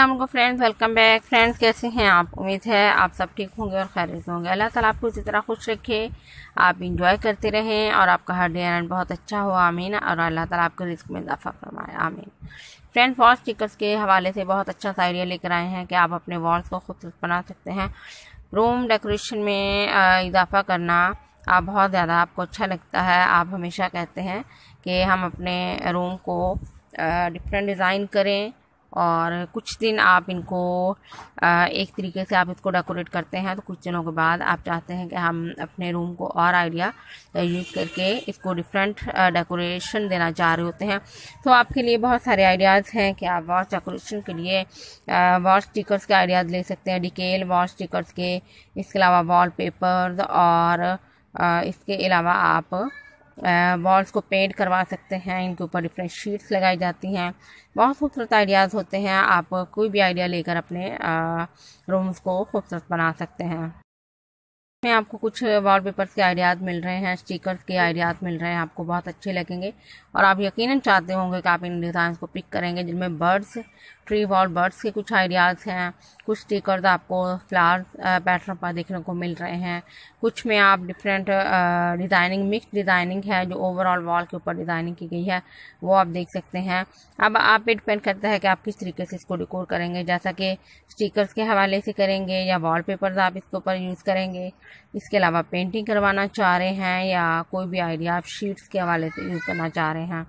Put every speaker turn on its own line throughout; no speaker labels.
अल्लाह friends welcome back friends कैसे हैं आप उम्मीद है आप सब ठीक होंगे और खैरियत होंगे अल्लाह ताला आपको इसी तरह खुश रखे आप इंजॉय करते रहें और आपका हर डे एंड बहुत अच्छा हो आमीन और अल्लाह ताला आपके रिस्क में इजाफा फरमाए आमीन फ्रेंड्स वॉल स्टिकर्स के हवाले से बहुत अच्छा सा आइडिया लेकर आए हैं कि आप अपने वॉल्स को खूबसूरत बना सकते हैं रूम डेकोरेशन में इजाफा करना आप बहुत ज़्यादा आपको अच्छा लगता है आप हमेशा कहते हैं कि हम अपने रूम को डिफरेंट डिज़ाइन करें और कुछ दिन आप इनको एक तरीके से आप इसको डेकोरेट करते हैं तो कुछ दिनों के बाद आप चाहते हैं कि हम अपने रूम को और आइडिया यूज़ करके इसको डिफरेंट डेकोरेशन देना चाह रहे होते हैं तो आपके लिए बहुत सारे आइडियाज़ हैं कि आप वॉच डेकोरेशन के लिए वॉच स्टिकर्स के आइडियाज़ ले सकते हैं डिकेल वॉच स्टिकर्स के इसके अलावा वॉल और इसके अलावा आप वॉल्स को पेंट करवा सकते हैं इनके ऊपर डिफरेंट शीट्स लगाई जाती हैं बहुत खूबसूरत आइडियाज़ होते हैं आप कोई भी आइडिया लेकर अपने रूम्स को खूबसूरत बना सकते हैं में आपको कुछ वॉलपेपर्स के आइडियाज़ मिल रहे हैं स्टिकर्स के आइडियाज़ मिल रहे हैं आपको बहुत अच्छे लगेंगे और आप यकीनन चाहते होंगे कि आप इन डिज़ाइन को पिक करेंगे जिनमें बर्ड्स ट्री वॉल बर्ड्स के कुछ आइडियाज़ हैं कुछ स्टिकर्स आपको फ्लावर्स पैटर्न पर देखने को मिल रहे हैं कुछ में आप डिफरेंट डिज़ाइनिंग मिक्स डिज़ाइनिंग है जो ओवरऑल वॉल के ऊपर डिज़ाइनिंग की गई है वो आप देख सकते हैं अब आप पे डिपेंड करता है कि आप किस तरीके से इसको डिकोर करेंगे जैसा कि स्टिकर्स के हवाले से करेंगे या वॉल पेपर आप इसके ऊपर यूज़ करेंगे इसके अलावा पेंटिंग करवाना चाह रहे हैं या कोई भी आइडिया आप शीट्स के हवाले से यूज़ करना चाह रहे हैं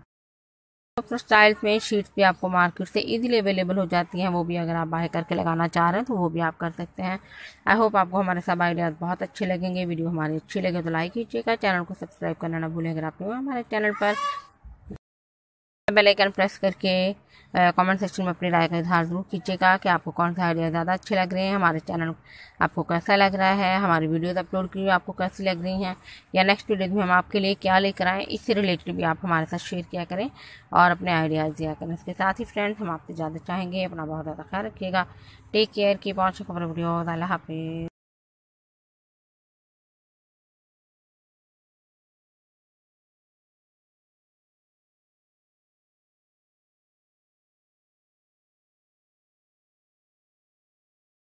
अपना स्टाइल्स में शीट भी आपको मार्केट से इजीली अवेलेबल हो जाती हैं वो भी अगर आप बाय करके लगाना चाह रहे हैं तो वो भी आप कर सकते हैं आई होप आपको हमारे सब आइडियाज़ बहुत अच्छे लगेंगे वीडियो हमारी अच्छी लगे तो लाइक कीजिएगा चैनल को सब्सक्राइब करना ना भूलें अगर आप हमारे चैनल पर बेल आइकन प्रेस करके कमेंट सेक्शन में अपनी राय का इजहार जरूर कीजिएगा कि आपको कौन सा आइडिया ज़्यादा अच्छे लग रहे हैं हमारे चैनल आपको कैसा लग रहा है हमारी वीडियोज़ अपलोड की हुई आपको कैसी लग रही हैं या नेक्स्ट वीडियोज़ में हम आपके लिए क्या लेकर आएँ इससे रिलेटेड भी आप हमारे साथ शेयर किया करें और अपने आइडियाज़ दिया करें इसके साथ ही फ्रेंड्स हम आपसे ज़्यादा चाहेंगे अपना बहुत ज़्यादा ख्याल रखिएगा टेक केयर की पहुँच खबर वीडियो अल्लाह हाफिज़